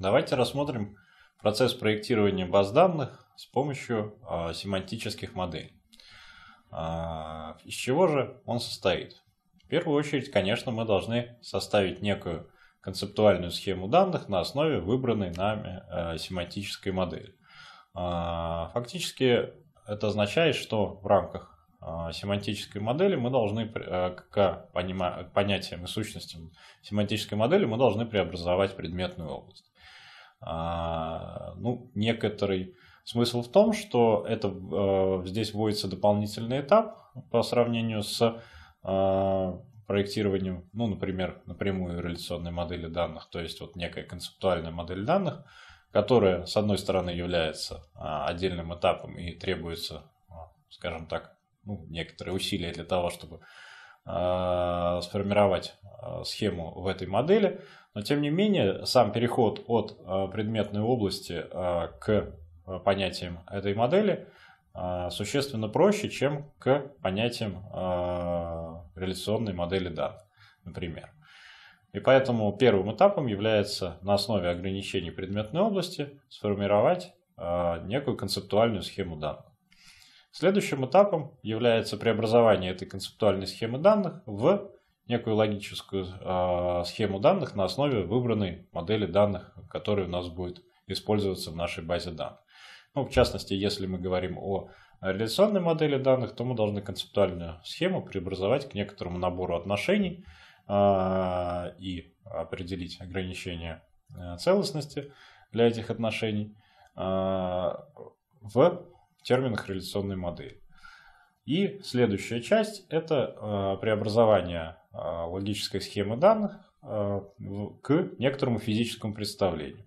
Давайте рассмотрим процесс проектирования баз данных с помощью э, семантических моделей. Э, из чего же он состоит? В первую очередь, конечно, мы должны составить некую концептуальную схему данных на основе выбранной нами э, семантической модели. Э, фактически это означает, что в рамках семантической модели мы должны к понятиям и сущностям семантической модели мы должны преобразовать предметную область. А, ну, некоторый. Смысл в том, что это, э, здесь вводится дополнительный этап по сравнению с а, проектированием, ну, например, напрямую реляционной модели данных, то есть вот некая концептуальная модель данных, которая, с одной стороны, является а, отдельным этапом и требуется, скажем так, ну, некоторые усилия для того, чтобы сформировать Э, схему в этой модели, но тем не менее сам переход от э, предметной области э, к понятиям этой модели существенно проще, чем к понятиям реляционной модели данных, например. И поэтому первым этапом является на основе ограничений предметной области сформировать некую концептуальную схему данных. Следующим этапом является преобразование этой концептуальной схемы данных в некую логическую э, схему данных на основе выбранной модели данных, которая у нас будет использоваться в нашей базе данных. Ну, в частности, если мы говорим о реляционной модели данных, то мы должны концептуальную схему преобразовать к некоторому набору отношений э, и определить ограничения э, целостности для этих отношений э, в терминах реляционной модели. И следующая часть – это э, преобразование а, логической схемы данных а, к некоторому физическому представлению.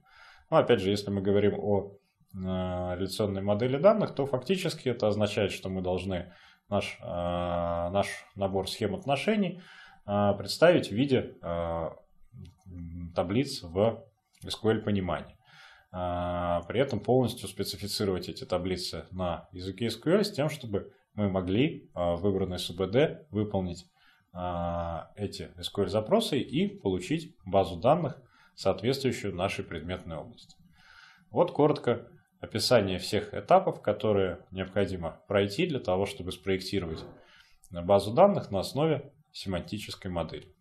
Но ну, опять же, если мы говорим о а, реляционной модели данных, то фактически это означает, что мы должны наш, наш набор схем отношений представить в виде таблиц в SQL понимании. При этом полностью специфицировать эти таблицы на языке SQL с тем, чтобы мы могли выбранный СУБД выполнить а, эти SQL-запросы и получить базу данных, соответствующую нашей предметной области. Вот коротко описание всех этапов, которые необходимо пройти для того, чтобы спроектировать базу данных на основе семантической модели.